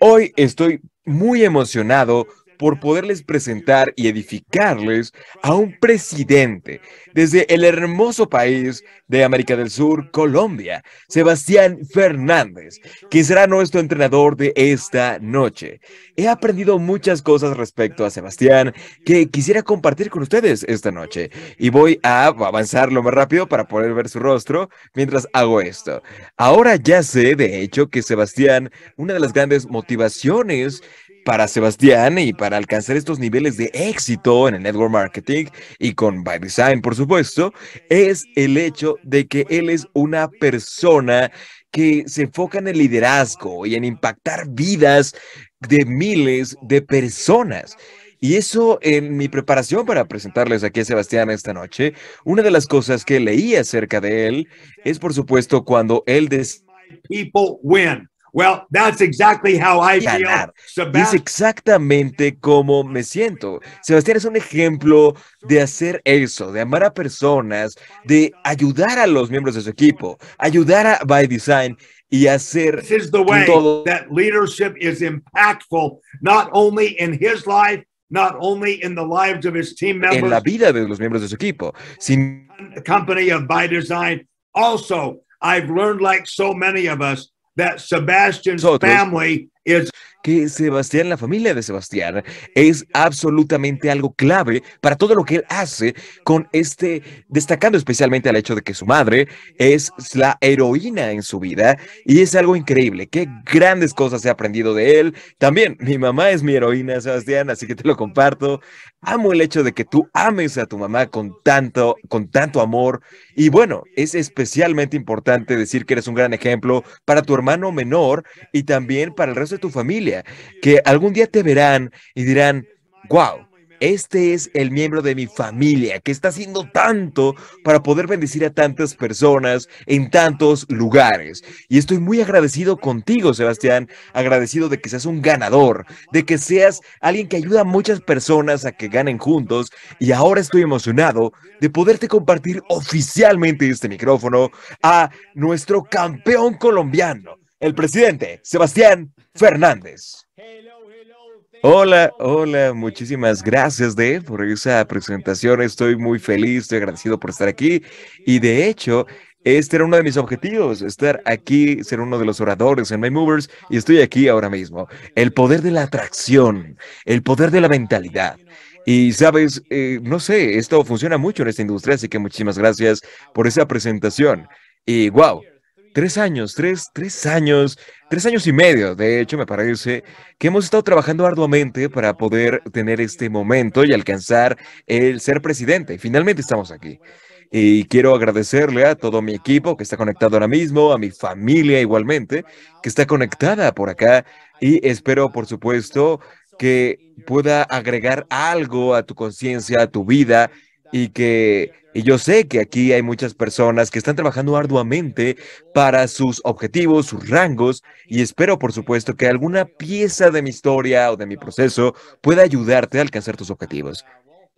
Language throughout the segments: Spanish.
Hoy estoy muy emocionado por poderles presentar y edificarles a un presidente desde el hermoso país de América del Sur, Colombia, Sebastián Fernández, que será nuestro entrenador de esta noche. He aprendido muchas cosas respecto a Sebastián que quisiera compartir con ustedes esta noche y voy a avanzar lo más rápido para poder ver su rostro mientras hago esto. Ahora ya sé, de hecho, que Sebastián, una de las grandes motivaciones para Sebastián y para alcanzar estos niveles de éxito en el network marketing y con By Design, por supuesto, es el hecho de que él es una persona que se enfoca en el liderazgo y en impactar vidas de miles de personas. Y eso en mi preparación para presentarles aquí a Sebastián esta noche, una de las cosas que leí acerca de él es, por supuesto, cuando él dice People win. Well, that's exactly how I feel. Ganar. Es exactamente como me siento. Sebastián es un ejemplo de hacer eso, de amar a personas, de ayudar a los miembros de su equipo, ayudar a By Design y hacer This is the way todo. that leadership is impactful not only in his life, not only in the lives of his team members. En la vida de los miembros de su equipo, sin company of By Design also I've learned like so many of us que Sebastián, la familia de Sebastián, es absolutamente algo clave para todo lo que él hace con este, destacando especialmente al hecho de que su madre es la heroína en su vida y es algo increíble. Qué grandes cosas he aprendido de él. También mi mamá es mi heroína, Sebastián, así que te lo comparto. Amo el hecho de que tú ames a tu mamá con tanto, con tanto amor. Y bueno, es especialmente importante decir que eres un gran ejemplo para tu hermano menor y también para el resto de tu familia, que algún día te verán y dirán, guau. Este es el miembro de mi familia que está haciendo tanto para poder bendecir a tantas personas en tantos lugares. Y estoy muy agradecido contigo, Sebastián, agradecido de que seas un ganador, de que seas alguien que ayuda a muchas personas a que ganen juntos. Y ahora estoy emocionado de poderte compartir oficialmente este micrófono a nuestro campeón colombiano, el presidente Sebastián Fernández. Hola, hola, muchísimas gracias de por esa presentación. Estoy muy feliz, estoy agradecido por estar aquí. Y de hecho, este era uno de mis objetivos, estar aquí, ser uno de los oradores en My Movers, y estoy aquí ahora mismo. El poder de la atracción, el poder de la mentalidad. Y sabes, eh, no sé, esto funciona mucho en esta industria, así que muchísimas gracias por esa presentación. Y wow, tres años, tres, tres años, tres años y medio, de hecho, me parece, que hemos estado trabajando arduamente para poder tener este momento y alcanzar el ser presidente. finalmente estamos aquí. Y quiero agradecerle a todo mi equipo que está conectado ahora mismo, a mi familia igualmente, que está conectada por acá. Y espero, por supuesto, que pueda agregar algo a tu conciencia, a tu vida y que yo sé que aquí hay muchas personas que están trabajando arduamente para sus objetivos, sus rangos, y espero, por supuesto, que alguna pieza de mi historia o de mi proceso pueda ayudarte a alcanzar tus objetivos.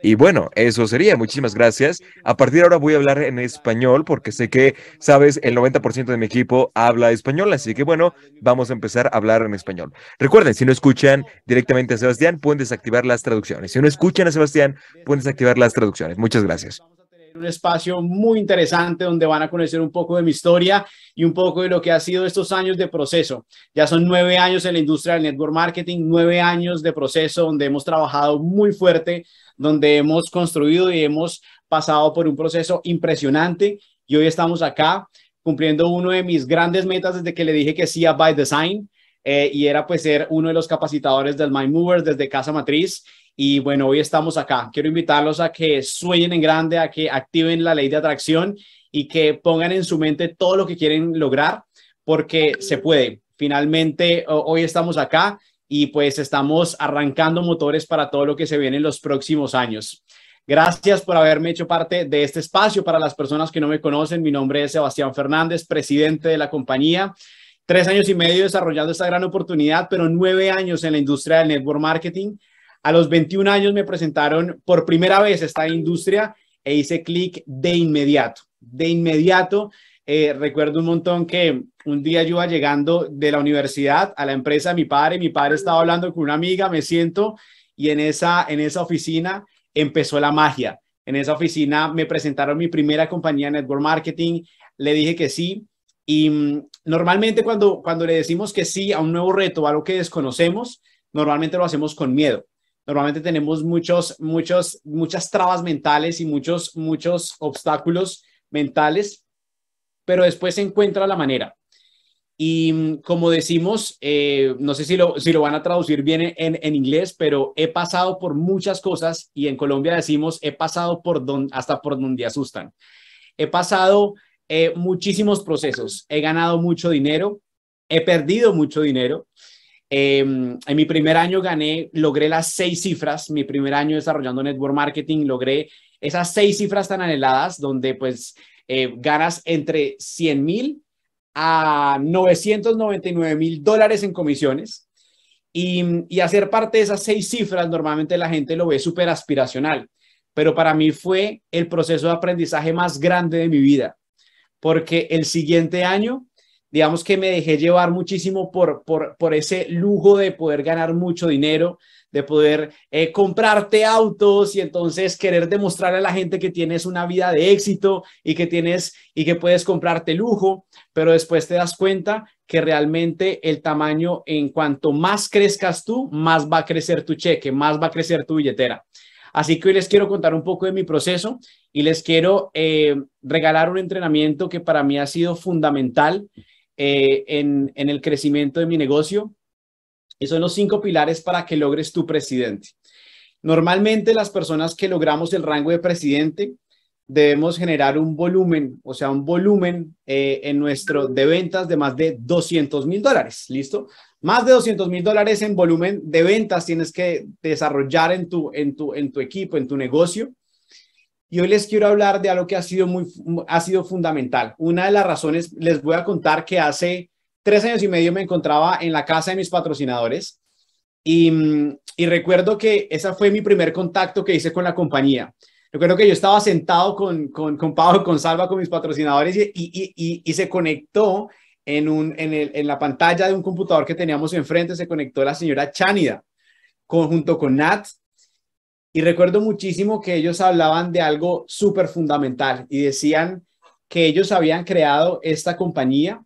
Y bueno, eso sería. Muchísimas gracias. A partir de ahora voy a hablar en español porque sé que, sabes, el 90% de mi equipo habla español, así que bueno, vamos a empezar a hablar en español. Recuerden, si no escuchan directamente a Sebastián, pueden desactivar las traducciones. Si no escuchan a Sebastián, pueden desactivar las traducciones. Muchas gracias un espacio muy interesante donde van a conocer un poco de mi historia y un poco de lo que ha sido estos años de proceso. Ya son nueve años en la industria del network marketing, nueve años de proceso donde hemos trabajado muy fuerte donde hemos construido y hemos pasado por un proceso impresionante y hoy estamos acá cumpliendo uno de mis grandes metas desde que le dije que sí a By Design eh, y era pues ser uno de los capacitadores del Mind Movers desde Casa Matriz y bueno, hoy estamos acá. Quiero invitarlos a que sueñen en grande, a que activen la ley de atracción y que pongan en su mente todo lo que quieren lograr porque se puede. Finalmente, hoy estamos acá y pues estamos arrancando motores para todo lo que se viene en los próximos años. Gracias por haberme hecho parte de este espacio. Para las personas que no me conocen, mi nombre es Sebastián Fernández, presidente de la compañía. Tres años y medio desarrollando esta gran oportunidad, pero nueve años en la industria del network marketing. A los 21 años me presentaron por primera vez esta industria e hice clic de inmediato. De inmediato eh, recuerdo un montón que un día yo iba llegando de la universidad a la empresa de mi padre, mi padre estaba hablando con una amiga, me siento, y en esa, en esa oficina empezó la magia. En esa oficina me presentaron mi primera compañía de network marketing, le dije que sí, y mm, normalmente cuando, cuando le decimos que sí a un nuevo reto, a algo que desconocemos, normalmente lo hacemos con miedo. Normalmente tenemos muchos, muchos, muchas trabas mentales y muchos, muchos obstáculos mentales pero después se encuentra la manera. Y mm, como decimos, eh, no sé si lo, si lo van a traducir bien en, en, inglés, pero he pasado por muchas cosas y en Colombia decimos he pasado por don, hasta por donde asustan. He pasado eh, muchísimos procesos, he ganado mucho dinero, he perdido mucho dinero. Em, en mi primer año gané, logré las seis cifras, mi primer año desarrollando network marketing, logré esas seis cifras tan anheladas donde pues eh, ganas entre 100 mil a 999 mil dólares en comisiones. Y, hacer parte de esas seis cifras, normalmente la gente lo ve súper aspiracional, pero para mí fue el proceso de aprendizaje más grande de mi vida, porque el siguiente año, digamos que me dejé llevar muchísimo por, por, por ese lujo de poder ganar mucho dinero, de poder eh, comprarte autos y entonces querer demostrarle a la gente que tienes una vida de éxito y que tienes y que puedes comprarte lujo, pero después te das cuenta que realmente el tamaño, en cuanto más crezcas tú, más va a crecer tu cheque, más va a crecer tu billetera. Así que hoy les quiero contar un poco de mi proceso y les quiero eh, regalar un entrenamiento que para mí ha sido fundamental eh, en el crecimiento de mi negocio y son los cinco pilares para que logres tu presidente. Normalmente las personas que logramos el rango de presidente debemos generar un volumen, o sea, un volumen eh, en nuestro de ventas de más de 200 mil dólares, ¿listo? Más de 200 mil dólares en volumen de ventas tienes que desarrollar en tu, en, tu, en tu equipo, en tu negocio. Y hoy les quiero hablar de algo que ha sido, muy, ha sido fundamental. Una de las razones, les voy a contar que hace tres años y medio me encontraba en la casa de mis patrocinadores y, recuerdo que ese fue mi primer contacto que hice con la compañía. Recuerdo que yo estaba sentado con, con, con Pablo, con Salva, con mis patrocinadores y, se conectó en, un, en, la pantalla de un computador que teníamos enfrente, se conectó la señora Chanida junto con Nat. Y recuerdo muchísimo que ellos hablaban de algo súper fundamental y decían que ellos habían creado esta compañía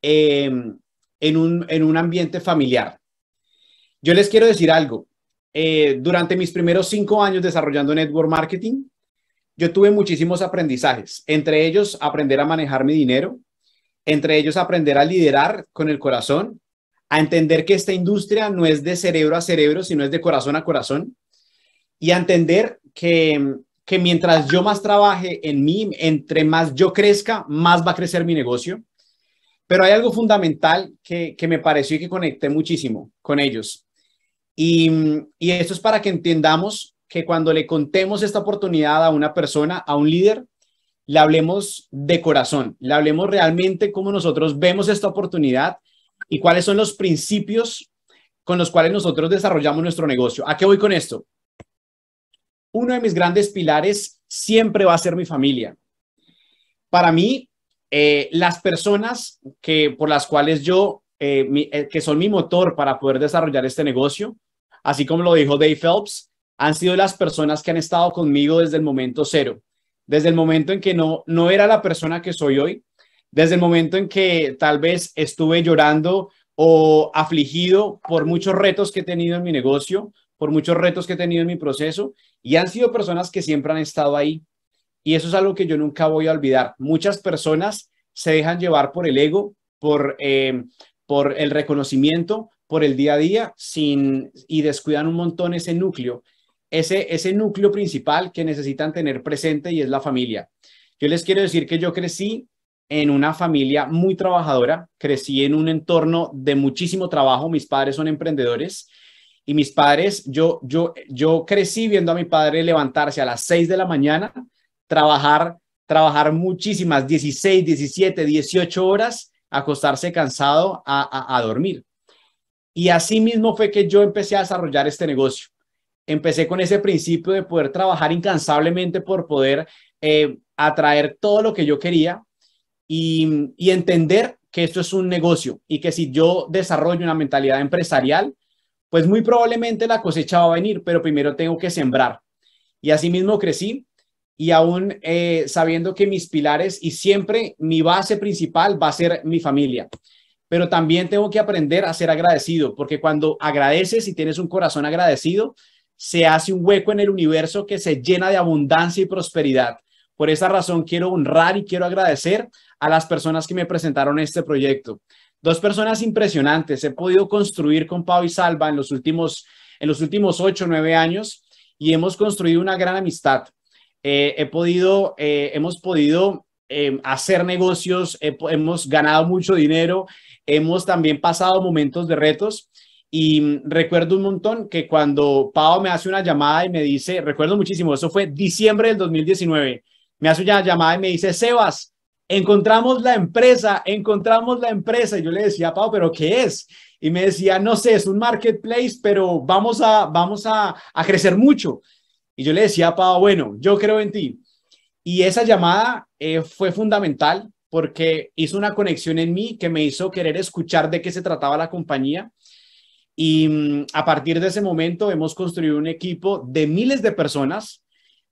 Em, en, un, en un ambiente familiar. Yo les quiero decir algo. Eh, durante mis primeros cinco años desarrollando network marketing, yo tuve muchísimos aprendizajes, entre ellos aprender a manejar mi dinero, entre ellos aprender a liderar con el corazón, a entender que esta industria no es de cerebro a cerebro, sino es de corazón a corazón, y a entender que, que mientras yo más trabaje en mí, entre más yo crezca, más va a crecer mi negocio. Pero hay algo fundamental que, me pareció y que conecté muchísimo con ellos. Y, y esto es para que entendamos que cuando le contemos esta oportunidad a una persona, a un líder, le hablemos de corazón, le hablemos realmente cómo nosotros vemos esta oportunidad y cuáles son los principios con los cuales nosotros desarrollamos nuestro negocio. ¿A qué voy con esto? Uno de mis grandes pilares siempre va a ser mi familia. Para mí, eh, las personas que, por las cuales yo, eh, eh, que son mi motor para poder desarrollar este negocio, así como lo dijo Dave Phelps, han sido las personas que han estado conmigo desde el momento cero, desde el momento en que no, no era la persona que soy hoy, desde el momento en que tal vez estuve llorando o afligido por muchos retos que he tenido en mi negocio, por muchos retos que he tenido en mi proceso, y han sido personas que siempre han estado ahí, y eso es algo que yo nunca voy a olvidar. Muchas personas se dejan llevar por el ego, por, eh, por el reconocimiento, por el día a día sin, y descuidan un montón ese núcleo, ese, ese núcleo principal que necesitan tener presente y es la familia. Yo les quiero decir que yo crecí en una familia muy trabajadora, crecí en un entorno de muchísimo trabajo, mis padres son emprendedores y mis padres, yo, yo, yo crecí viendo a mi padre levantarse a las seis de la mañana trabajar, trabajar muchísimas, 16, 17, 18 horas, acostarse cansado a, dormir. Y así mismo fue que yo empecé a desarrollar este negocio. Empecé con ese principio de poder trabajar incansablemente por poder eh, atraer todo lo que yo quería y entender que esto es un negocio y que si yo desarrollo una mentalidad empresarial, pues muy probablemente la cosecha va a venir, pero primero tengo que sembrar. Y así mismo crecí, y aún eh, sabiendo que mis pilares y siempre mi base principal va a ser mi familia. Pero también tengo que aprender a ser agradecido, porque cuando agradeces y tienes un corazón agradecido, se hace un hueco en el universo que se llena de abundancia y prosperidad. Por esa razón quiero honrar y quiero agradecer a las personas que me presentaron este proyecto. Dos personas impresionantes. He podido construir con Pau y Salva en los últimos, en los últimos ocho, nueve años y hemos construido una gran amistad. Eh, he podido, eh, hemos podido em, hacer negocios, hemos ganado mucho dinero, hemos también pasado momentos de retos. Y mm, recuerdo un montón que cuando Pau me hace una llamada y me dice, recuerdo muchísimo, eso fue diciembre del 2019, me hace una llamada y me dice, Sebas, encontramos la empresa, encontramos la empresa. Y yo le decía, Pau, ¿pero qué es? Y me decía, no sé, es un marketplace, pero vamos a, vamos a crecer mucho. Y yo le decía a Pau, bueno, yo creo en ti. Y esa llamada eh, fue fundamental porque hizo una conexión en mí que me hizo querer escuchar de qué se trataba la compañía. Y mm, a partir de ese momento hemos construido un equipo de miles de personas.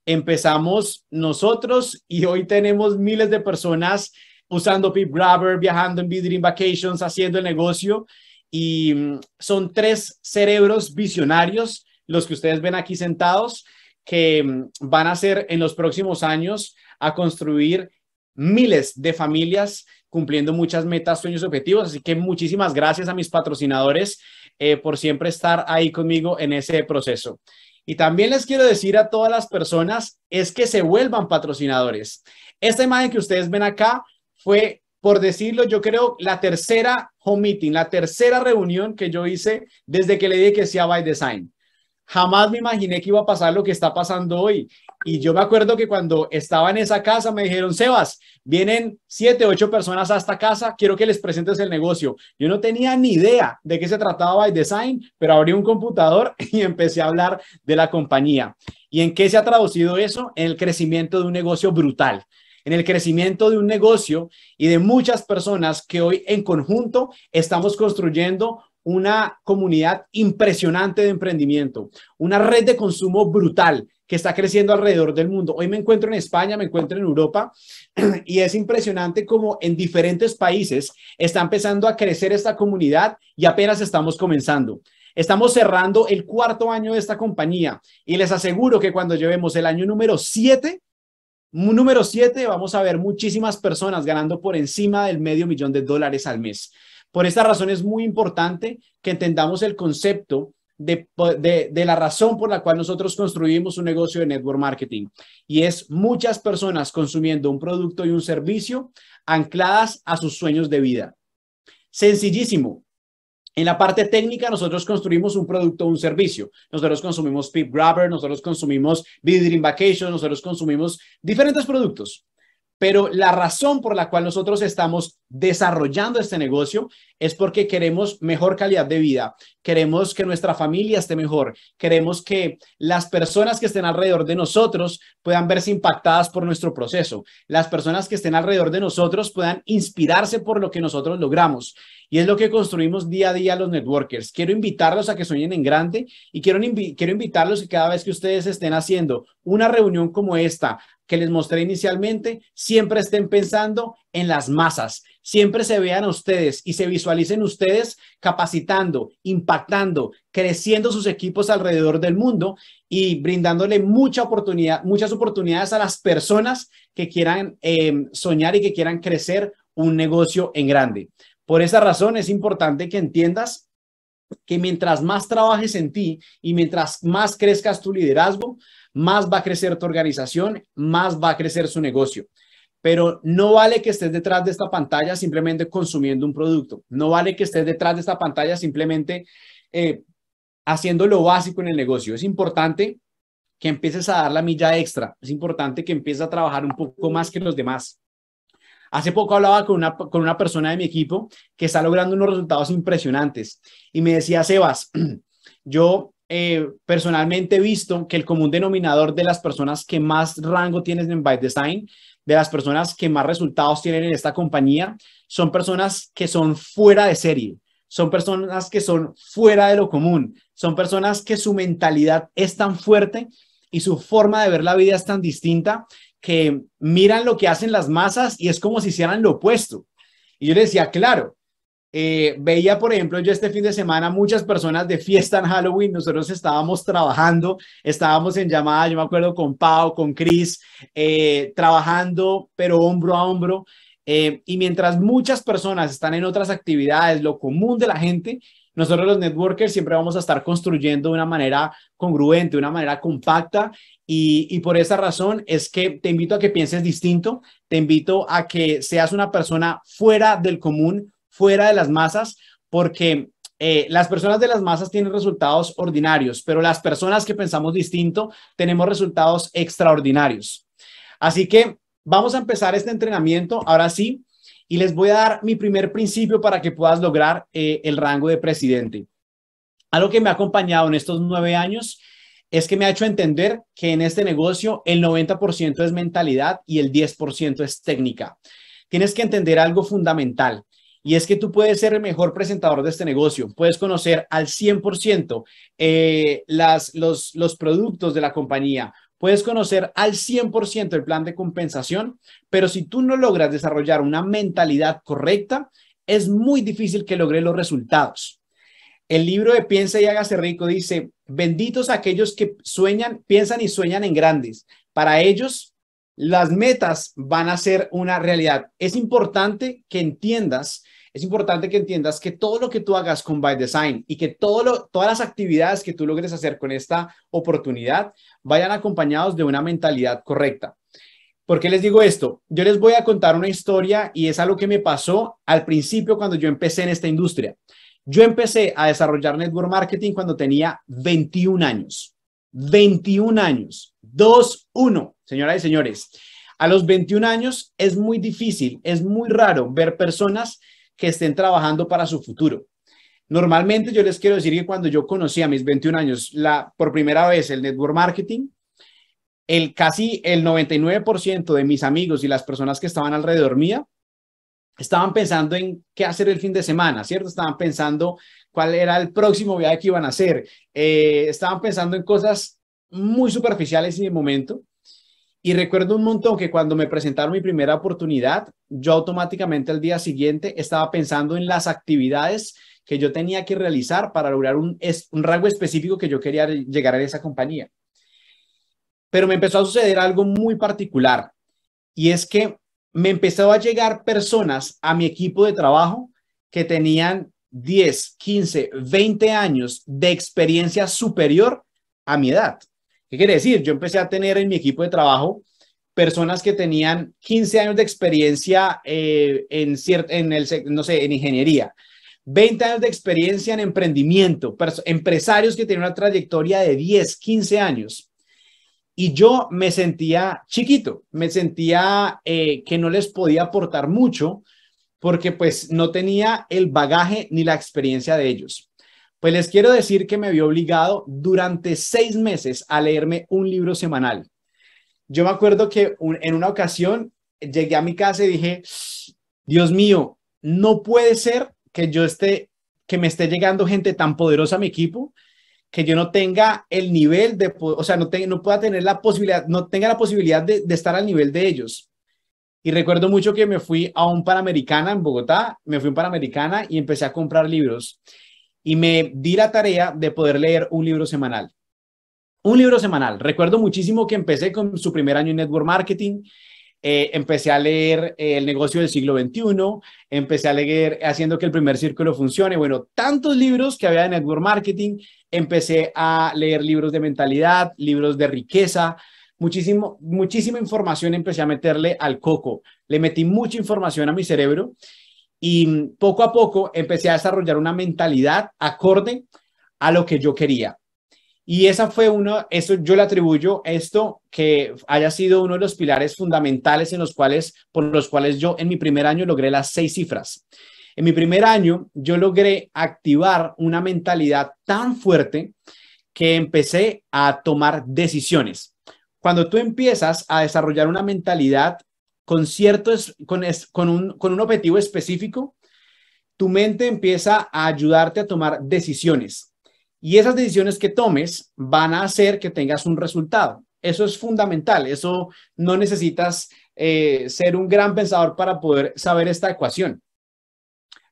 Empezamos nosotros y hoy tenemos miles de personas usando Pip Grabber, viajando en Bidrin Vacations, haciendo el negocio. Y mm, son tres cerebros visionarios los que ustedes ven aquí sentados que mm, van a ser en los próximos años a construir miles de familias cumpliendo muchas metas, sueños, objetivos. Así que muchísimas gracias a mis patrocinadores eh, por siempre estar ahí conmigo en ese proceso. Y también les quiero decir a todas las personas es que se vuelvan patrocinadores. Esta imagen que ustedes ven acá fue, por decirlo, yo creo, la tercera home meeting, la tercera reunión que yo hice desde que le dije que sea by design. Jamás me imaginé que iba a pasar lo que está pasando hoy. Y yo me acuerdo que cuando estaba en esa casa me dijeron, Sebas, vienen siete, ocho personas a esta casa, quiero que les presentes el negocio. Yo no tenía ni idea de qué se trataba By Design, pero abrí un computador y empecé a hablar de la compañía. ¿Y en qué se ha traducido eso? En el crecimiento de un negocio brutal en el crecimiento de un negocio y de muchas personas que hoy en conjunto estamos construyendo una comunidad impresionante de emprendimiento, una red de consumo brutal que está creciendo alrededor del mundo. Hoy me encuentro en España, me encuentro en Europa y es impresionante como en diferentes países está empezando a crecer esta comunidad y apenas estamos comenzando. Estamos cerrando el cuarto año de esta compañía y les aseguro que cuando llevemos el año número 7, número 7, vamos a ver muchísimas personas ganando por encima del medio millón de dólares al mes. Por esta razón es muy importante que entendamos el concepto de, la razón por la cual nosotros construimos un negocio de network marketing. Y es muchas personas consumiendo un producto y un servicio ancladas a sus sueños de vida. Sencillísimo. En la parte técnica, nosotros construimos un producto o un servicio. Nosotros consumimos Pip Grabber, nosotros consumimos Be Dream Vacation, nosotros consumimos diferentes productos. Pero la razón por la cual nosotros estamos desarrollando este negocio es porque queremos mejor calidad de vida, queremos que nuestra familia esté mejor, queremos que las personas que estén alrededor de nosotros puedan verse impactadas por nuestro proceso, las personas que estén alrededor de nosotros puedan inspirarse por lo que nosotros logramos. Y es lo que construimos día a día los networkers. Quiero invitarlos a que sueñen en grande y quiero, quiero invitarlos que cada vez que ustedes estén haciendo una reunión como esta, que les mostré inicialmente, siempre estén pensando en las masas, siempre se vean a ustedes y se visualicen ustedes capacitando, impactando, creciendo sus equipos alrededor del mundo y brindándole mucha oportunidad, muchas oportunidades a las personas que quieran eh, soñar y que quieran crecer un negocio en grande. Por esa razón es importante que entiendas que mientras más trabajes en ti y mientras más crezcas tu liderazgo, más va a crecer tu organización, más va a crecer su negocio. Pero no vale que estés detrás de esta pantalla simplemente consumiendo un producto. No vale que estés detrás de esta pantalla simplemente eh, haciendo lo básico en el negocio. Es importante que empieces a dar la milla extra. Es importante que empieces a trabajar un poco más que los demás. Hace poco hablaba con una, con una persona de mi equipo que está logrando unos resultados impresionantes y me decía, Sebas, yo eh, personalmente personalmente visto que el común denominador de las personas que más rango tienen en By Design, de las personas que más resultados tienen en esta compañía, son personas que son fuera de serie, son personas que son fuera de lo común, son personas que su mentalidad es tan fuerte y su forma de ver la vida es tan distinta que miran lo que hacen las masas y es como si hicieran lo opuesto. Y yo le decía, claro, eh, veía, por ejemplo, yo este fin de semana muchas personas de fiesta en Halloween, nosotros estábamos trabajando, estábamos en llamada, yo me acuerdo con Pau, con Chris, eh, trabajando, pero hombro a hombro. Eh, y mientras muchas personas están en otras actividades, lo común de la gente, nosotros los networkers siempre vamos a estar construyendo de una manera congruente, de una manera compacta y, y, por esa razón es que te invito a que pienses distinto, te invito a que seas una persona fuera del común, fuera de las masas porque eh, las personas de las masas tienen resultados ordinarios, pero las personas que pensamos distinto tenemos resultados extraordinarios. Así que vamos a empezar este entrenamiento ahora sí y les voy a dar mi primer principio para que puedas lograr eh, el rango de presidente. Algo que me ha acompañado en estos nueve años es que me ha hecho entender que en este negocio el 90% es mentalidad y el 10% es técnica. Tienes que entender algo fundamental. Y es que tú puedes ser el mejor presentador de este negocio, puedes conocer al 100% eh, las, los, los productos de la compañía, puedes conocer al 100% el plan de compensación, pero si tú no logras desarrollar una mentalidad correcta, es muy difícil que logre los resultados. El libro de Piensa y hágase rico dice, benditos aquellos que sueñan, piensan y sueñan en grandes. Para ellos, las metas van a ser una realidad. Es importante que entiendas es importante que entiendas que todo lo que tú hagas con By Design y que todo todas las actividades que tú logres hacer con esta oportunidad vayan acompañados de una mentalidad correcta. ¿Por qué les digo esto? Yo les voy a contar una historia y es algo que me pasó al principio cuando yo empecé en esta industria. Yo empecé a desarrollar network marketing cuando tenía 21 años. 21 años. 2-1, señoras y señores. A los 21 años es muy difícil, es muy raro ver personas que estén trabajando para su futuro. Normalmente yo les quiero decir que cuando yo conocí a mis 21 años la, por primera vez el network marketing, el casi el 99% de mis amigos y las personas que estaban alrededor mía estaban pensando en qué hacer el fin de semana, ¿cierto? Estaban pensando cuál era el próximo viaje que iban a hacer, eh, estaban pensando en cosas muy superficiales en el momento, y recuerdo un montón que cuando me presentaron mi primera oportunidad, yo automáticamente al día siguiente estaba pensando en las actividades que yo tenía que realizar para lograr un, un rango específico que yo quería llegar a esa compañía. Pero me empezó a suceder algo muy particular y es que me empezó a llegar personas a mi equipo de trabajo que tenían 10, 15, 20 años de experiencia superior a mi edad. ¿Qué quiere decir? Yo empecé a tener en mi equipo de trabajo personas que tenían 15 años de experiencia eh, en, en, el, no sé, en ingeniería, 20 años de experiencia en emprendimiento, empresarios que tenían una trayectoria de 10, 15 años. Y yo me sentía chiquito, me sentía eh, que no les podía aportar mucho porque pues no tenía el bagaje ni la experiencia de ellos. Pues les quiero decir que me vi obligado durante seis meses a leerme un libro semanal. Yo me acuerdo que en una ocasión llegué a mi casa y dije, Dios mío, no puede ser que yo esté, que me esté llegando gente tan poderosa a mi equipo, que yo no tenga el nivel de, o sea, no, no pueda tener la posibilidad, no tenga la posibilidad de, de estar al nivel de ellos. Y recuerdo mucho que me fui a un Panamericana en Bogotá, me fui a un Panamericana y empecé a comprar libros y me di la tarea de poder leer un libro semanal. Un libro semanal. Recuerdo muchísimo que empecé con su primer año en Network Marketing. Eh, empecé a leer eh, El negocio del siglo XXI, empecé a leer Haciendo que el primer círculo funcione. Bueno, tantos libros que había de Network Marketing, empecé a leer libros de mentalidad, libros de riqueza, muchísimo, muchísima información empecé a meterle al coco. Le metí mucha información a mi cerebro y poco a poco empecé a desarrollar una mentalidad acorde a lo que yo quería. Y esa fue uno, eso yo le atribuyo esto que haya sido uno de los pilares fundamentales en los cuales, por los cuales yo en mi primer año logré las seis cifras. En mi primer año yo logré activar una mentalidad tan fuerte que empecé a tomar decisiones. Cuando tú empiezas a desarrollar una mentalidad con, con, un, objetivo específico, tu mente empieza a ayudarte a tomar decisiones. Y esas decisiones que tomes van a hacer que tengas un resultado. Eso es fundamental. Eso no necesitas eh, ser un gran pensador para poder saber esta ecuación.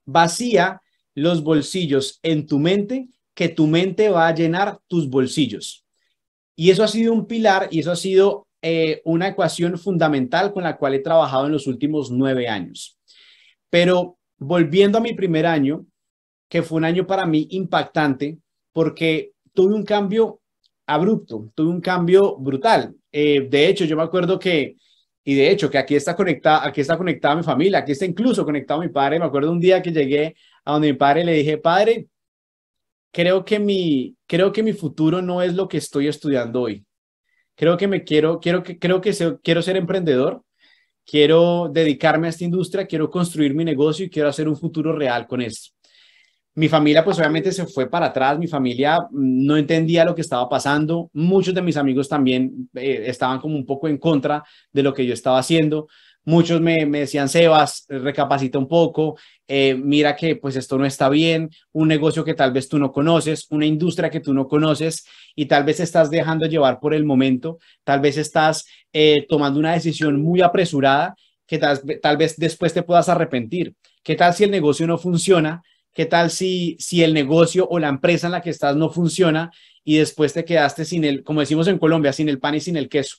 Vacía los bolsillos en tu mente, que tu mente va a llenar tus bolsillos. Y eso ha sido un pilar y eso ha sido eh, una ecuación fundamental con la cual he trabajado en los últimos nueve años. Pero volviendo a mi primer año, que fue un año para mí impactante porque tuve un cambio abrupto, tuve un cambio brutal. Eh, de hecho, yo me acuerdo que, y de hecho que aquí está conectada, aquí está conectada mi familia, aquí está incluso conectado mi padre. Me acuerdo un día que llegué a donde mi padre le dije, padre, creo que mi, creo que mi futuro no es lo que estoy estudiando hoy creo que me quiero, quiero que, creo que quiero ser emprendedor, quiero dedicarme a esta industria, quiero construir mi negocio y quiero hacer un futuro real con esto. Mi familia, pues obviamente se fue para atrás, mi familia mm, no entendía lo que estaba pasando, muchos de mis amigos también eh, estaban como un poco en contra de lo que yo estaba haciendo, muchos me, me decían, Sebas, recapacita un poco, eh, mira que pues esto no está bien, un negocio que tal vez tú no conoces, una industria que tú no conoces y tal vez estás dejando llevar por el momento, tal vez estás eh, tomando una decisión muy apresurada que tal, vez después te puedas arrepentir. ¿Qué tal si el negocio no funciona? ¿Qué tal si, si el negocio o la empresa en la que estás no funciona y después te quedaste sin el, como decimos en Colombia, sin el pan y sin el queso?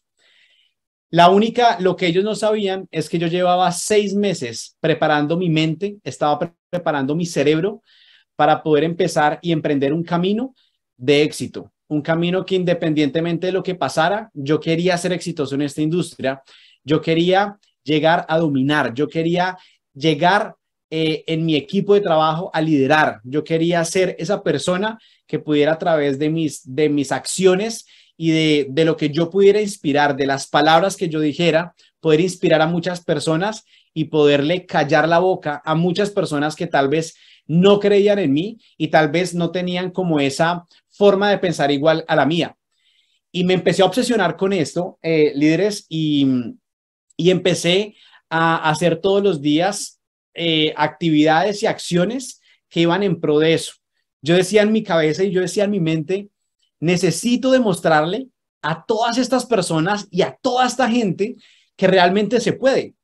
La única, lo que ellos no sabían es que yo llevaba seis meses preparando mi mente, estaba preparando mi cerebro para poder empezar y emprender un camino de éxito, un camino que independientemente de lo que pasara, yo quería ser exitoso en esta industria, yo quería llegar a dominar, yo quería llegar eh, en mi equipo de trabajo a liderar, yo quería ser esa persona que pudiera a través de mis, de mis acciones y de, lo que yo pudiera inspirar, de las palabras que yo dijera, poder inspirar a muchas personas y poderle callar la boca a muchas personas que tal vez no creían en mí y tal vez no tenían como esa forma de pensar igual a la mía. Y me empecé a obsesionar con esto, eh, líderes, y, empecé a hacer todos los días eh, actividades y acciones que iban en pro de eso. Yo decía en mi cabeza y yo decía en mi mente, necesito demostrarle a todas estas personas y a toda esta gente que realmente se puede.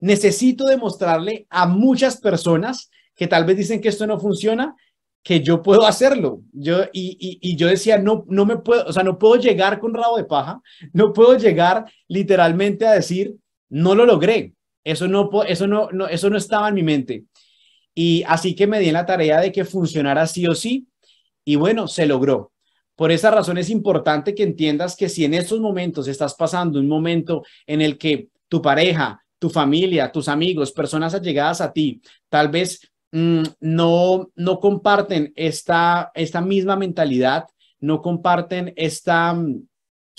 Necesito demostrarle a muchas personas que tal vez dicen que esto no funciona, que yo puedo hacerlo. Yo, y, y, yo decía, no, no me puedo, o sea, no puedo llegar con rabo de paja, no puedo llegar literalmente a decir, no lo logré. Eso no, eso no, no, eso no estaba en mi mente. Y así que me di en la tarea de que funcionara sí o sí. Y bueno, se logró. Por esa razón es importante que entiendas que si en estos momentos estás pasando un momento en el que tu pareja, tu familia, tus amigos, personas allegadas a ti, tal vez mm, no, no comparten esta, esta misma mentalidad, no comparten esta,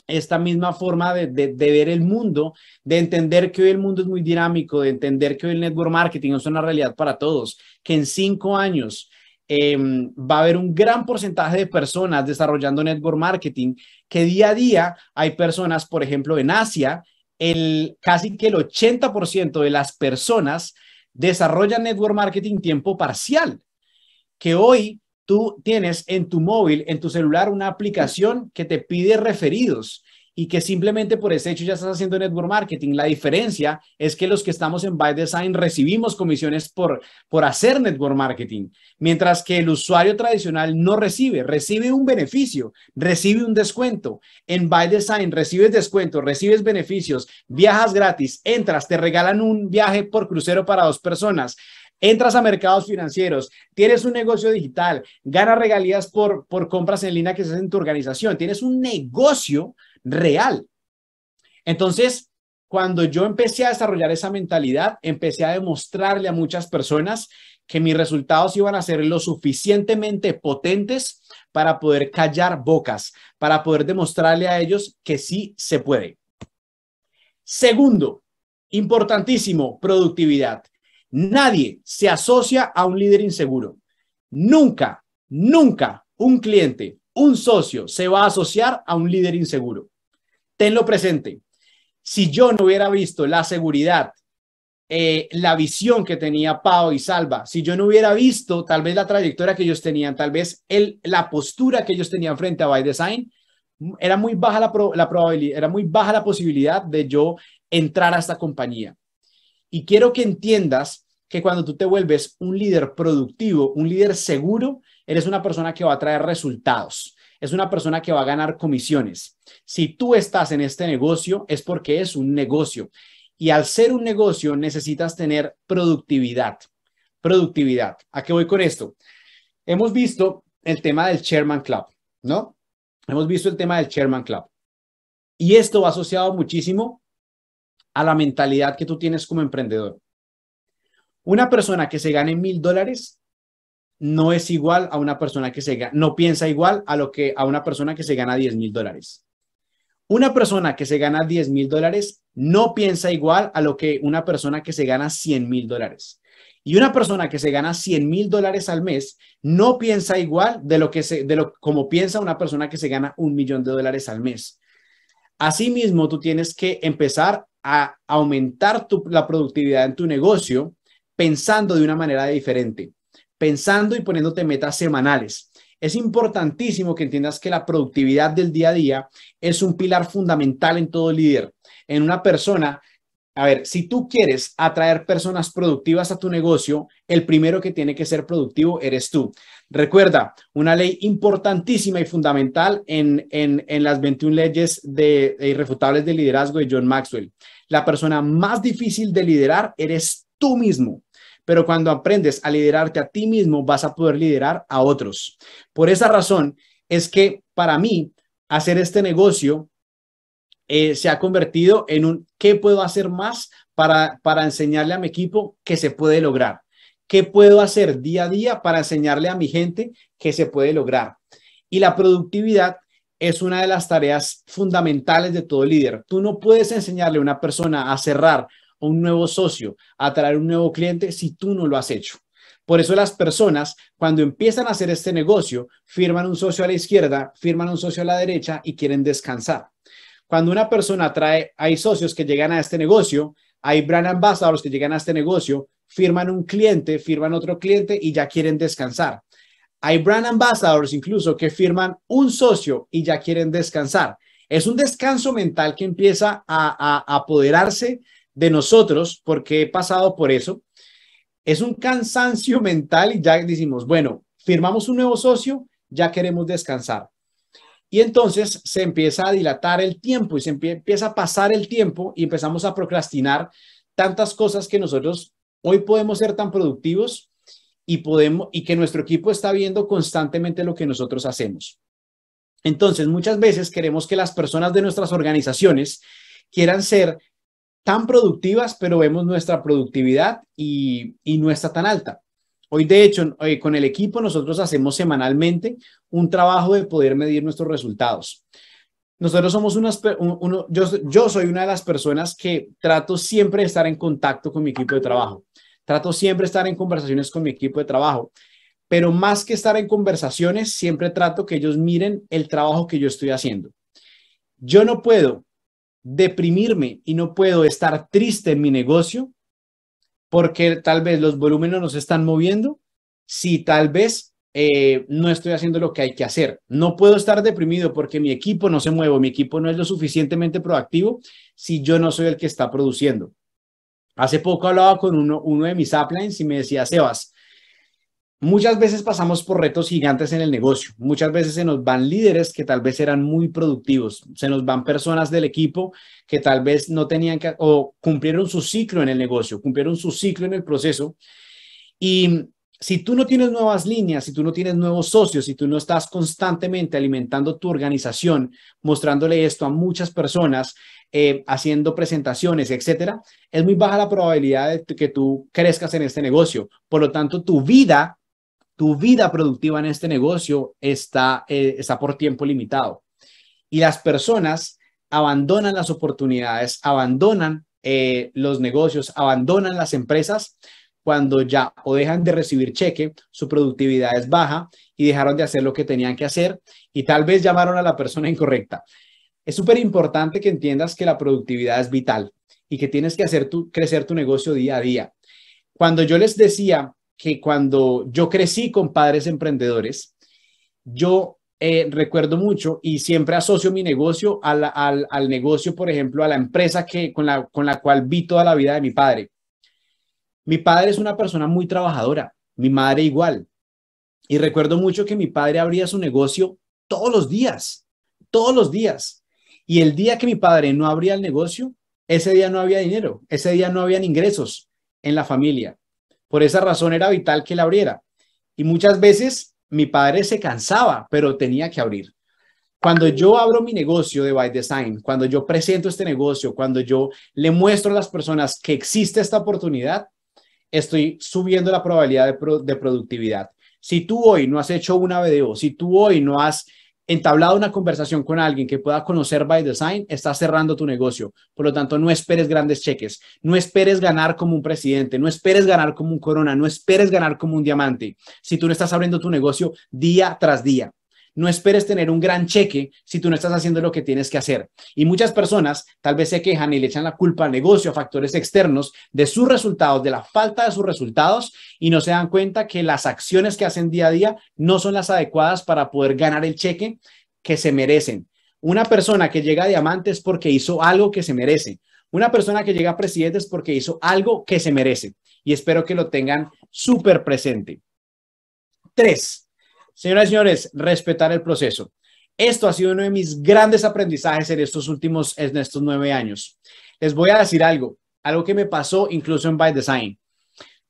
esta misma forma de, ver el mundo, de entender que hoy el mundo es muy dinámico, de entender que hoy el network marketing es una realidad para todos, que en cinco años Em, va a haber un gran porcentaje de personas desarrollando network marketing que día a día hay personas, por ejemplo, en Asia, el, casi que el 80% de las personas desarrollan network marketing tiempo parcial, que hoy tú tienes en tu móvil, en tu celular, una aplicación que te pide referidos y que simplemente por ese hecho ya estás haciendo network marketing. La diferencia es que los que estamos en By Design recibimos comisiones por, por hacer network marketing, mientras que el usuario tradicional no recibe, recibe un beneficio, recibe un descuento. En By Design recibes descuento, recibes beneficios, viajas gratis, entras, te regalan un viaje por crucero para dos personas entras a mercados financieros, tienes un negocio digital, ganas regalías por, por compras en línea que se hacen en tu organización, tienes un negocio real. Entonces, cuando yo empecé a desarrollar esa mentalidad, empecé a demostrarle a muchas personas que mis resultados iban a ser lo suficientemente potentes para poder callar bocas, para poder demostrarle a ellos que sí se puede. Segundo, importantísimo, productividad. Nadie se asocia a un líder inseguro. Nunca, nunca un cliente, un socio se va a asociar a un líder inseguro tenlo presente. Si yo no hubiera visto la seguridad, eh, la visión que tenía Pau y Salva, si yo no hubiera visto tal vez la trayectoria que ellos tenían, tal vez el, la postura que ellos tenían frente a By Design, era muy baja la probabilidad, era muy baja la posibilidad de yo entrar a esta compañía. Y quiero que entiendas que cuando tú te vuelves un líder productivo, un líder seguro, eres una persona que va a traer resultados es una persona que va a ganar comisiones. Si tú estás en este negocio, es porque es un negocio. Y al ser un negocio, necesitas tener productividad. Productividad. ¿A qué voy con esto? Hemos visto el tema del Chairman Club, ¿no? Hemos visto el tema del Chairman Club. Y esto va asociado muchísimo a la mentalidad que tú tienes como emprendedor. Una persona que se gane mil dólares no es igual a una persona que se no piensa igual a lo que a una persona que se gana 10 mil dólares. Una persona que se gana 10 mil dólares no piensa igual a lo que una persona que se gana 100 mil dólares. Y una persona que se gana 100 mil dólares al mes no piensa igual de lo que se, de lo, como piensa una persona que se gana un millón de dólares al mes. Asimismo, tú tienes que empezar a aumentar la productividad en tu negocio pensando de una manera diferente pensando y poniéndote metas semanales. Es importantísimo que entiendas que la productividad del día a día es un pilar fundamental en todo líder, en una persona. A ver, si tú quieres atraer personas productivas a tu negocio, el primero que tiene que ser productivo eres tú. Recuerda, una ley importantísima y fundamental en, las 21 leyes irrefutables de liderazgo de John Maxwell. La persona más difícil de liderar eres tú mismo. Pero cuando aprendes a liderarte a ti mismo, vas a poder liderar a otros. Por esa razón es que para mí, hacer este negocio eh, se ha convertido en un ¿qué puedo hacer más para, para enseñarle a mi equipo que se puede lograr? ¿Qué puedo hacer día a día para enseñarle a mi gente que se puede lograr? Y la productividad es una de las tareas fundamentales de todo líder. Tú no puedes enseñarle a una persona a cerrar un nuevo socio, a atraer un nuevo cliente si tú no lo has hecho. Por eso las personas, cuando empiezan a hacer este negocio, firman un socio a la izquierda, firman un socio a la derecha y quieren descansar. Cuando una persona trae, hay socios que llegan a este negocio, hay brand ambassadors que llegan a este negocio, firman un cliente, firman otro cliente y ya quieren descansar. Hay brand ambassadors incluso que firman un socio y ya quieren descansar. Es un descanso mental que empieza a apoderarse de nosotros, porque he pasado por eso, es un cansancio mental y ya decimos, bueno, firmamos un nuevo socio, ya queremos descansar. Y entonces se empieza a dilatar el tiempo y se empieza a pasar el tiempo y empezamos a procrastinar tantas cosas que nosotros hoy podemos ser tan productivos y podemos y que nuestro equipo está viendo constantemente lo que nosotros hacemos. Entonces, muchas veces queremos que las personas de nuestras organizaciones quieran ser tan productivas, pero vemos nuestra productividad y, y no está tan alta. Hoy, de hecho, eh, con el equipo nosotros hacemos semanalmente un trabajo de poder medir nuestros resultados. Nosotros somos unas, yo, yo soy una de las personas que trato siempre de estar en contacto con mi equipo de trabajo. Trato siempre de estar en conversaciones con mi equipo de trabajo. Pero más que estar en conversaciones, siempre trato que ellos miren el trabajo que yo estoy haciendo. Yo no puedo deprimirme y no puedo estar triste en mi negocio porque tal vez los volúmenes no se están moviendo, si tal vez eh, no estoy haciendo lo que hay que hacer. No puedo estar deprimido porque mi equipo no se mueve, mi equipo no es lo suficientemente proactivo si yo no soy el que está produciendo. Hace poco hablaba con uno, uno de mis uplines y me decía, Sebas, Muchas veces pasamos por retos gigantes en el negocio, muchas veces se nos van líderes que tal vez eran muy productivos, se nos van personas del equipo que tal vez no tenían que, o cumplieron su ciclo en el negocio, cumplieron su ciclo en el proceso. Y si tú no tienes nuevas líneas, si tú no tienes nuevos socios, si tú no estás constantemente alimentando tu organización, mostrándole esto a muchas personas, eh, haciendo presentaciones, etcétera, es muy baja la probabilidad de que tú crezcas en este negocio. Por lo tanto, tu vida tu vida productiva en este negocio está, eh, está por tiempo limitado. Y las personas abandonan las oportunidades, abandonan eh, los negocios, abandonan las empresas cuando ya o dejan de recibir cheque, su productividad es baja y dejaron de hacer lo que tenían que hacer y tal vez llamaron a la persona incorrecta. Es súper importante que entiendas que la productividad es vital y que tienes que hacer tu, crecer tu negocio día a día. Cuando yo les decía que cuando yo crecí con padres emprendedores, yo eh, recuerdo mucho y siempre asocio mi negocio al, negocio, por ejemplo, a la empresa que, con, la, con la cual vi toda la vida de mi padre. Mi padre es una persona muy trabajadora, mi madre igual. Y recuerdo mucho que mi padre abría su negocio todos los días, todos los días. Y el día que mi padre no abría el negocio, ese día no había dinero, ese día no habían ingresos en la familia. Por esa razón era vital que la abriera. Y muchas veces mi padre se cansaba, pero tenía que abrir. Cuando yo abro mi negocio de By Design, cuando yo presento este negocio, cuando yo le muestro a las personas que existe esta oportunidad, estoy subiendo la probabilidad de, de productividad. Si tú hoy no has hecho una video, si tú hoy no has entablado una conversación con alguien que pueda conocer by design, estás cerrando tu negocio. Por lo tanto, no esperes grandes cheques, no esperes ganar como un presidente, no esperes ganar como un corona, no esperes ganar como un diamante. Si tú no estás abriendo tu negocio día tras día. No esperes tener un gran cheque si tú no estás haciendo lo que tienes que hacer. Y muchas personas tal vez se quejan y le echan la culpa al negocio, a factores externos de sus resultados, de la falta de sus resultados y no se dan cuenta que las acciones que hacen día a día no son las adecuadas para poder ganar el cheque que se merecen. Una persona que llega a diamantes porque hizo algo que se merece. Una persona que llega a presidente es porque hizo algo que se merece. Y espero que lo tengan súper presente. Tres, Señoras y señores, respetar el proceso. Esto ha sido uno de mis grandes aprendizajes en estos últimos, en estos nueve años. Les voy a decir algo, algo que me pasó incluso en By Design.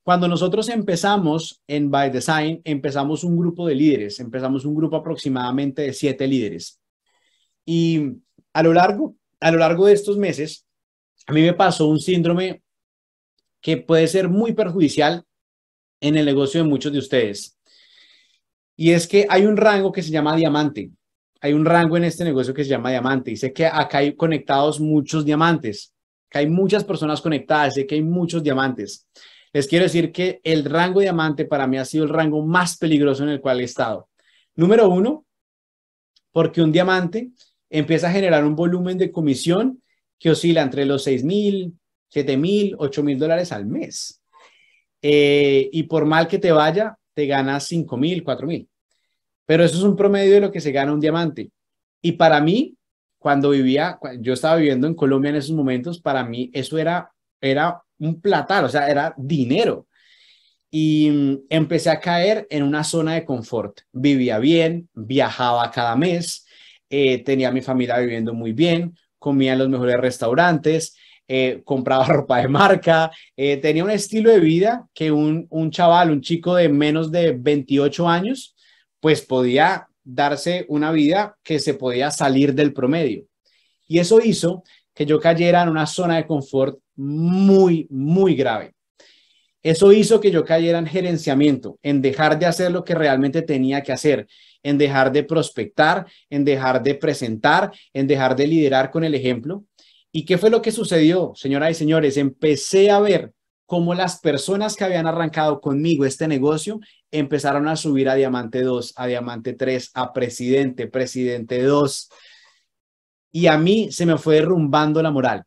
Cuando nosotros empezamos en By Design, empezamos un grupo de líderes, empezamos un grupo aproximadamente de siete líderes. Y a lo largo, a lo largo de estos meses, a mí me pasó un síndrome que puede ser muy perjudicial en el negocio de muchos de ustedes. Y es que hay un rango que se llama diamante. Hay un rango en este negocio que se llama diamante. Y sé que acá hay conectados muchos diamantes, que hay muchas personas conectadas, sé que hay muchos diamantes. Les quiero decir que el rango diamante para mí ha sido el rango más peligroso en el cual he estado. Número uno, porque un diamante empieza a generar un volumen de comisión que oscila entre los 6 mil, 7 mil, 8 mil dólares al mes. Eh, y por mal que te vaya, te ganas 5 mil, 4 mil. Pero eso es un promedio de lo que se gana un diamante. Y para mí, cuando vivía, yo estaba viviendo en Colombia en esos momentos, para mí eso era, era un platar o sea, era dinero. Y mm, empecé a caer en una zona de confort. Vivía bien, viajaba cada mes, eh, tenía mi familia viviendo muy bien, comía en los mejores restaurantes, eh, compraba ropa de marca, eh, tenía un estilo de vida que un, un chaval, un chico de menos de 28 años, pues podía darse una vida que se podía salir del promedio. Y eso hizo que yo cayera en una zona de confort muy, muy grave. Eso hizo que yo cayera en gerenciamiento, en dejar de hacer lo que realmente tenía que hacer, en dejar de prospectar, en dejar de presentar, en dejar de liderar con el ejemplo ¿Y qué fue lo que sucedió, señoras y señores? Empecé a ver cómo las personas que habían arrancado conmigo este negocio empezaron a subir a Diamante 2, a Diamante 3, a Presidente, Presidente 2. Y a mí se me fue derrumbando la moral.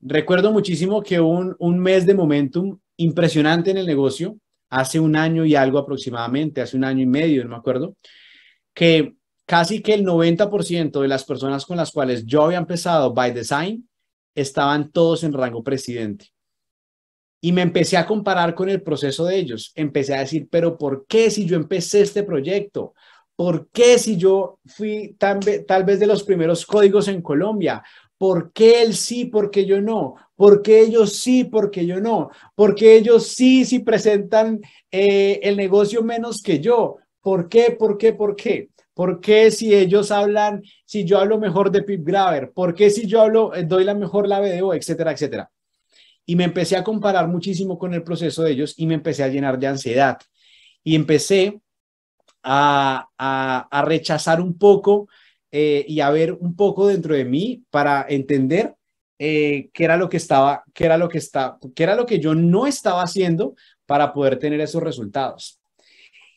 Recuerdo muchísimo que un, un mes de momentum impresionante en el negocio, hace un año y algo aproximadamente, hace un año y medio, no me acuerdo, que casi que el 90% de las personas con las cuales yo había empezado by design estaban todos en rango presidente. Y me empecé a comparar con el proceso de ellos. Empecé a decir, pero ¿por qué si yo empecé este proyecto? ¿Por qué si yo fui tal vez de los primeros códigos en Colombia? ¿Por qué él sí, porque yo no? ¿Por qué ellos sí, porque yo no? ¿Por qué ellos sí, si presentan eh, el negocio menos que yo? ¿Por qué, por qué, por qué? ¿Por qué si ellos hablan, si yo hablo mejor de Pip Graver? ¿Por qué si yo hablo, eh, doy la mejor la video etcétera, etcétera? Y me empecé a comparar muchísimo con el proceso de ellos y me empecé a llenar de ansiedad. Y empecé a, a, rechazar un poco eh, y a ver un poco dentro de mí para entender eh, qué era lo que estaba, qué era lo que está, qué era lo que yo no estaba haciendo para poder tener esos resultados.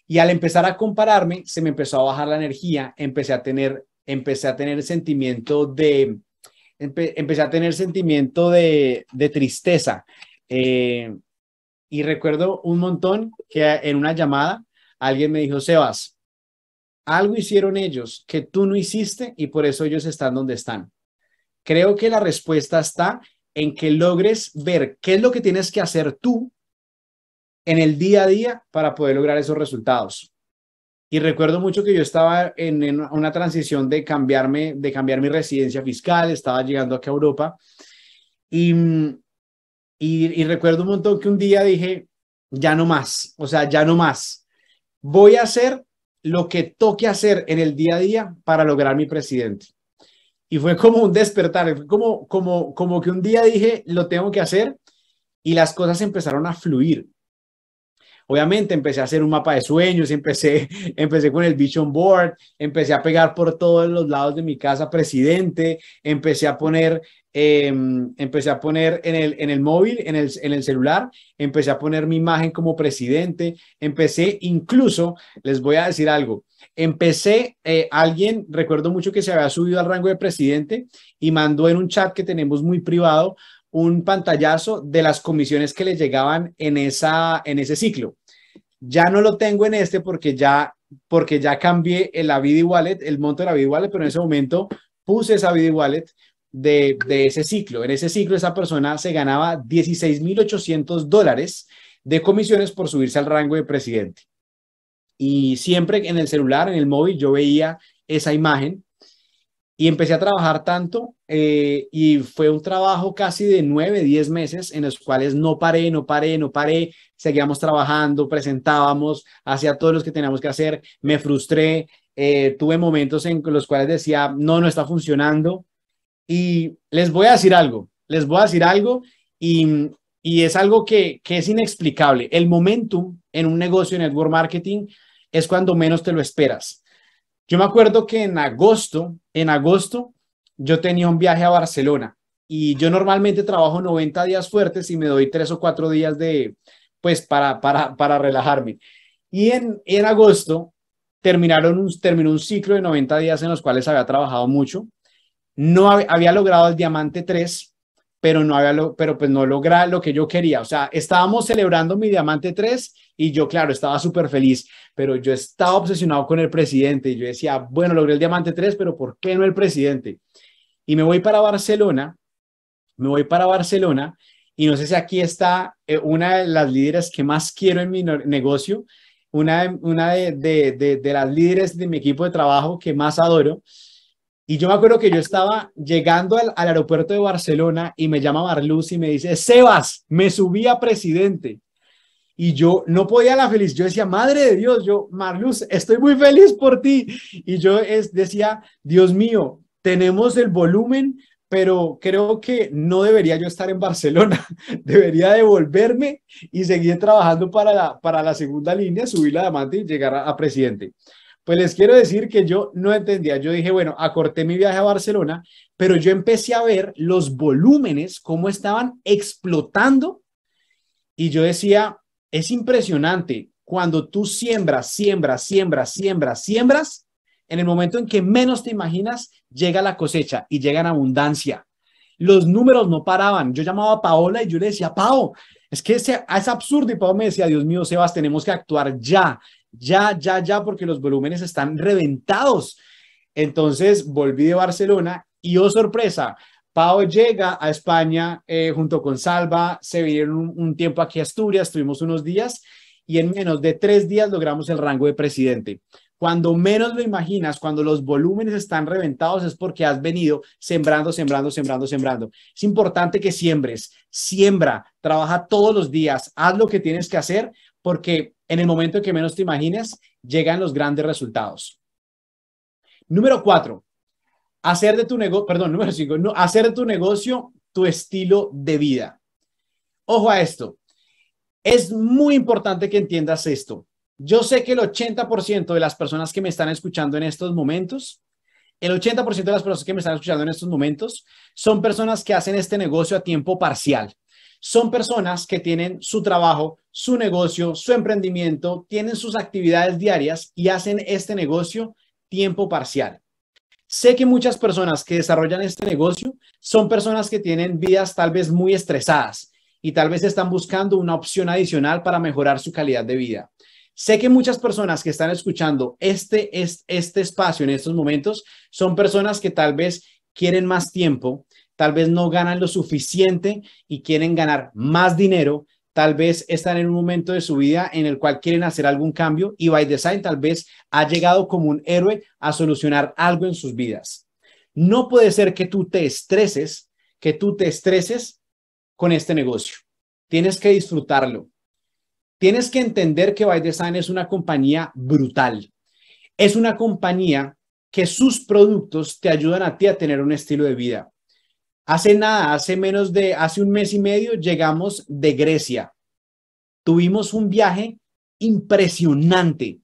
Y al empezar a compararme, se me empezó a bajar la energía, empecé a tener, empecé a tener sentimiento de, empecé a tener sentimiento de, de tristeza. Eh, y recuerdo un montón que en una llamada alguien me dijo, Sebas, algo hicieron ellos que tú no hiciste y por eso ellos están donde están. Creo que la respuesta está en que logres ver qué es lo que tienes que hacer tú en el día a día para poder lograr esos resultados. Y recuerdo mucho que yo estaba en, una transición de cambiarme, de cambiar mi residencia fiscal, estaba llegando aquí a Europa. Y, recuerdo un montón que un día dije, ya no más, o sea, ya no más. Voy a hacer lo que toque hacer en el día a día para lograr mi presidente. Y fue como un despertar, como, como, como que un día dije, lo tengo que hacer y las cosas empezaron a fluir. Obviamente empecé a hacer un mapa de sueños, empecé, empecé con el Vision Board, empecé a pegar por todos los lados de mi casa presidente, empecé a poner, em, empecé a poner en el, en el móvil, en el, en el celular, empecé a poner mi imagen como presidente, empecé incluso, les voy a decir algo, empecé, eh, alguien, recuerdo mucho que se había subido al rango de presidente y mandó en un chat que tenemos muy privado, un pantallazo de las comisiones que le llegaban en, esa, en ese ciclo. Ya no lo tengo en este porque ya, porque ya cambié el Wallet, el monto de la Wallet, pero en ese momento puse esa Avidi Wallet de, de ese ciclo. En ese ciclo esa persona se ganaba 16.800 dólares de comisiones por subirse al rango de presidente. Y siempre en el celular, en el móvil, yo veía esa imagen y empecé a trabajar tanto eh, y fue un trabajo casi de nueve, diez meses en los cuales no paré, no paré, no paré, seguíamos trabajando, presentábamos, hacia todos los que teníamos que hacer, me frustré, eh, tuve momentos en los cuales decía, no, no está funcionando. Y les voy a decir algo, les voy a decir algo y, es algo que, es inexplicable. El momentum en un negocio en network marketing es cuando menos te lo esperas. Yo me acuerdo que en agosto, en agosto, yo tenía un viaje a Barcelona y yo normalmente trabajo 90 días fuertes y me doy tres o cuatro días de, pues, para, para, para relajarme. Y en, en agosto terminaron un, terminó un ciclo de 90 días en los cuales había trabajado mucho. No había, logrado el diamante 3, pero no había, lo, pero pues no logra lo que yo quería. O sea, estábamos celebrando mi diamante 3 y yo, claro, estaba súper feliz, pero yo estaba obsesionado con el presidente y yo decía, bueno, logré el diamante 3, pero ¿por qué no el presidente? Y me voy para Barcelona, me voy para Barcelona y no sé si aquí está eh, una de las líderes que más quiero en mi negocio, una, de, una de, las líderes de mi equipo de trabajo que más adoro. Y yo me acuerdo que yo estaba llegando al, aeropuerto de Barcelona y me llama Marluz y me dice, Sebas, me subí a presidente y yo no podía la feliz. Yo decía, madre de Dios, yo, Marluz, estoy muy feliz por ti. Y yo es, decía, Dios mío, tenemos el volumen, pero creo que no debería yo estar en Barcelona. debería devolverme y seguir trabajando para la, para la segunda línea, subir la diamante y llegar a, a presidente. Pues les quiero decir que yo no entendía. Yo dije, bueno, acorté mi viaje a Barcelona, pero yo empecé a ver los volúmenes, cómo estaban explotando. Y yo decía, es impresionante cuando tú siembras, siembras, siembras, siembras, siembras, en el momento en que menos te imaginas, llega la cosecha y llega en abundancia. Los números no paraban. Yo llamaba a Paola y yo le decía, Pao, es que es, es absurdo. Y Pao me decía, Dios mío, Sebas, tenemos que actuar ya, ya, ya, ya, porque los volúmenes están reventados. Entonces volví de Barcelona y, oh sorpresa, Pau llega a España eh, junto con Salva, se vinieron un, tiempo aquí a Asturias, estuvimos unos días y en menos de tres días logramos el rango de presidente. Cuando menos lo imaginas, cuando los volúmenes están reventados, es porque has venido sembrando, sembrando, sembrando, sembrando. Es importante que siembres, siembra, trabaja todos los días, haz lo que tienes que hacer, porque en el momento que menos te imagines, llegan los grandes resultados. Número cuatro, hacer de tu negocio, perdón, número 5, hacer de tu negocio tu estilo de vida. Ojo a esto. Es muy importante que entiendas esto. Yo sé que el 80% de las personas que me están escuchando en estos momentos, el 80% de las personas que me están escuchando en estos momentos son personas que hacen este negocio a tiempo parcial. Son personas que tienen su trabajo, su negocio, su emprendimiento, tienen sus actividades diarias y hacen este negocio tiempo parcial. Sé que muchas personas que desarrollan este negocio son personas que tienen vidas tal vez muy estresadas y tal vez están buscando una opción adicional para mejorar su calidad de vida. Sé que muchas personas que están escuchando este, este espacio en estos momentos son personas que tal vez quieren más tiempo, tal vez no ganan lo suficiente y quieren ganar más dinero tal vez están en un momento de su vida en el cual quieren hacer algún cambio y by design tal vez ha llegado como un héroe a solucionar algo en sus vidas. No puede ser que tú te estreses, que tú te estreses con este negocio. Tienes que disfrutarlo. Tienes que entender que by design es una compañía brutal. Es una compañía que sus productos te ayudan a ti a tener un estilo de vida. Hace nada, hace menos de, hace un mes y medio llegamos de Grecia. Tuvimos un viaje impresionante.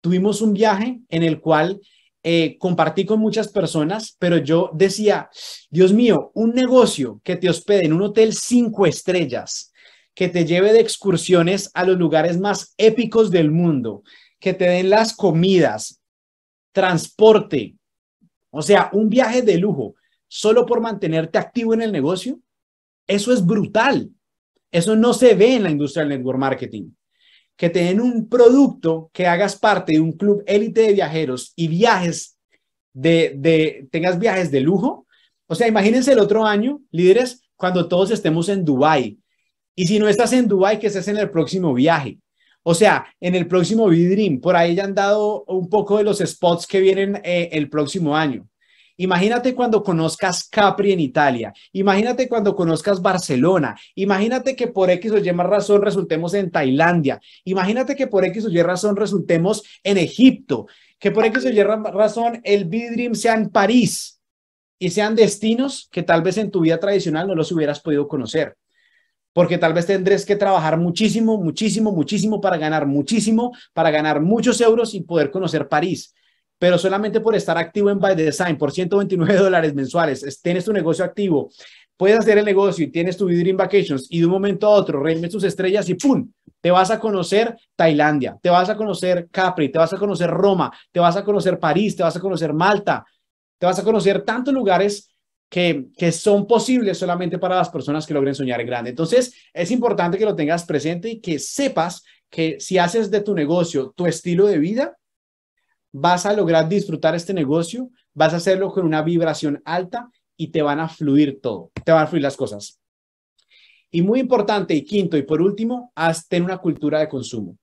Tuvimos un viaje en el cual eh, compartí con muchas personas, pero yo decía, Dios mío, un negocio que te hospede en un hotel cinco estrellas, que te lleve de excursiones a los lugares más épicos del mundo, que te den las comidas, transporte, o sea, un viaje de lujo solo por mantenerte activo en el negocio, eso es brutal. Eso no se ve en la industria del network marketing. Que te den un producto, que hagas parte de un club élite de viajeros y viajes de, tengas viajes de lujo. O sea, imagínense el otro año, líderes, cuando todos estemos en Dubai. Y si no estás en Dubai, que estés en el próximo viaje. O sea, en el próximo B-Dream, por ahí ya han dado un poco de los spots que vienen eh, el próximo año. Imagínate cuando conozcas Capri en Italia. Imagínate cuando conozcas Barcelona. Imagínate que por X o Y razón resultemos en Tailandia. Imagínate que por X o Y razón resultemos en Egipto. Que por X o Y razón el B-Dream sea en París y sean destinos que tal vez en tu vida tradicional no los hubieras podido conocer. Porque tal vez tendrás que trabajar muchísimo, muchísimo, muchísimo para ganar muchísimo, para ganar muchos euros y poder conocer París pero solamente por estar activo en By Design por 129 dólares mensuales, tienes tu negocio activo, puedes hacer el negocio y tienes tu Dream Vacations y de un momento a otro reinme tus estrellas y ¡pum! Te vas a conocer Tailandia, te vas a conocer Capri, te vas a conocer Roma, te vas a conocer París, te vas a conocer Malta, te vas a conocer tantos lugares que, que, son posibles solamente para las personas que logren soñar grande. Entonces, es importante que lo tengas presente y que sepas que si haces de tu negocio tu estilo de vida, vas a lograr disfrutar este negocio, vas a hacerlo con una vibración alta y te van a fluir todo, te van a fluir las cosas. Y muy importante, y quinto y por último, haz una cultura de consumo.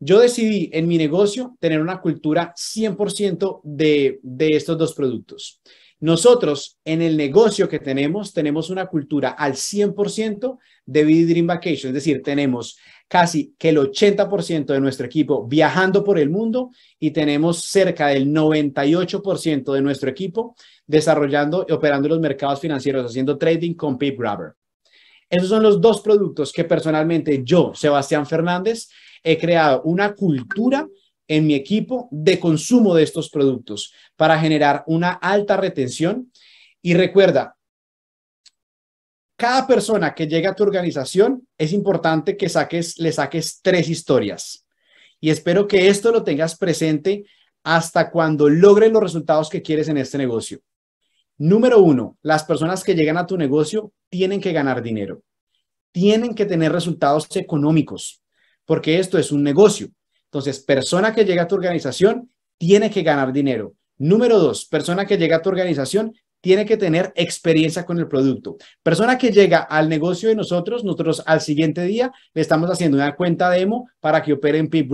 Yo decidí en mi negocio tener una cultura 100% de, de estos dos productos. Nosotros en el negocio que tenemos, tenemos una cultura al 100% de Dream Vacation, es decir, tenemos casi que el 80% de nuestro equipo viajando por el mundo y tenemos cerca del 98% de nuestro equipo desarrollando y operando los mercados financieros, haciendo trading con Pip Grabber. Esos son los dos productos que personalmente yo, Sebastián Fernández, he creado una cultura en mi equipo de consumo de estos productos para generar una alta retención. Y recuerda, cada persona que llega a tu organización es importante que saques, le saques tres historias. Y espero que esto lo tengas presente hasta cuando logres los resultados que quieres en este negocio. Número uno, las personas que llegan a tu negocio tienen que ganar dinero, tienen que tener resultados económicos, porque esto es un negocio. Entonces, persona que llega a tu organización tiene que ganar dinero. Número dos, persona que llega a tu organización tiene que tener experiencia con el producto. Persona que llega al negocio de nosotros, nosotros al siguiente día le estamos haciendo una cuenta demo para que opere en Pip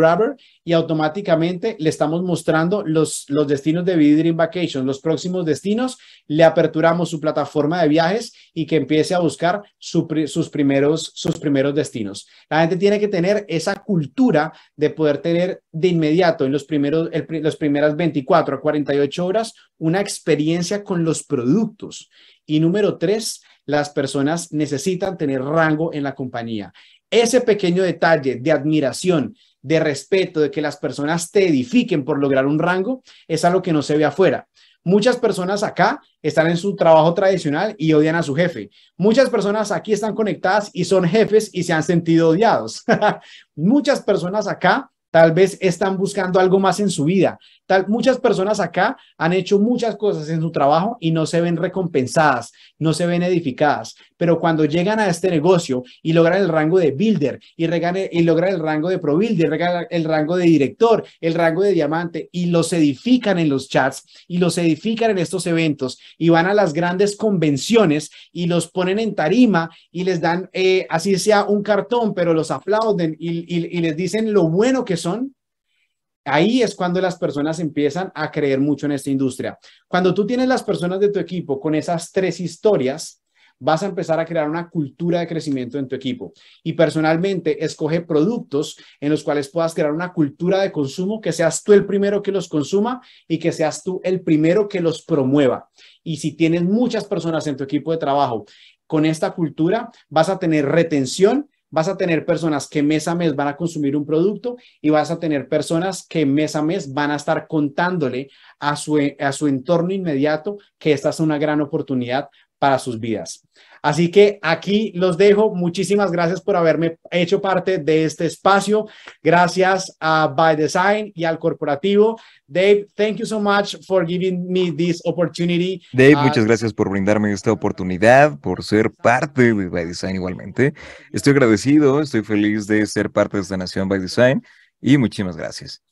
y automáticamente le estamos mostrando los, los destinos de Bid Dream Vacation, los próximos destinos, le aperturamos su plataforma de viajes y que empiece a buscar sus, primeros, sus primeros destinos. La gente tiene que tener esa cultura de poder tener de inmediato en los primeros, las primeras 24 a 48 horas una experiencia con los productos. Y número tres, las personas necesitan tener rango en la compañía. Ese pequeño detalle de admiración, de respeto, de que las personas te edifiquen por lograr un rango, es algo que no se ve afuera. Muchas personas acá están en su trabajo tradicional y odian a su jefe. Muchas personas aquí están conectadas y son jefes y se han sentido odiados. Muchas personas acá tal vez están buscando algo más en su vida. Tal, muchas personas acá han hecho muchas cosas en su trabajo y no se ven recompensadas, no se ven edificadas pero cuando llegan a este negocio y logran el rango de builder y, y logran el rango de pro builder, el rango de director, el rango de diamante y los edifican en los chats y los edifican en estos eventos y van a las grandes convenciones y los ponen en tarima y les dan, eh, así sea, un cartón, pero los aplauden y les dicen lo bueno que son, Ahí es cuando las personas empiezan a creer mucho en esta industria. Cuando tú tienes las personas de tu equipo con esas tres historias, vas a empezar a crear una cultura de crecimiento en tu equipo. Y personalmente, escoge productos en los cuales puedas crear una cultura de consumo, que seas tú el primero que los consuma y que seas tú el primero que los promueva. Y si tienes muchas personas en tu equipo de trabajo con esta cultura, vas a tener retención vas a tener personas que mes a mes van a consumir un producto y vas a tener personas que mes a mes van a estar contándole a su, a su entorno inmediato que esta es una gran oportunidad para sus vidas. Así que aquí los dejo. Muchísimas gracias por haberme hecho parte de este espacio. Gracias a By Design y al corporativo. Dave, thank you so much for giving me this opportunity. Dave, ah, muchas gracias por brindarme esta oportunidad, por ser parte de By Design igualmente. Estoy agradecido, estoy feliz de ser parte de esta nación By Design y muchísimas gracias.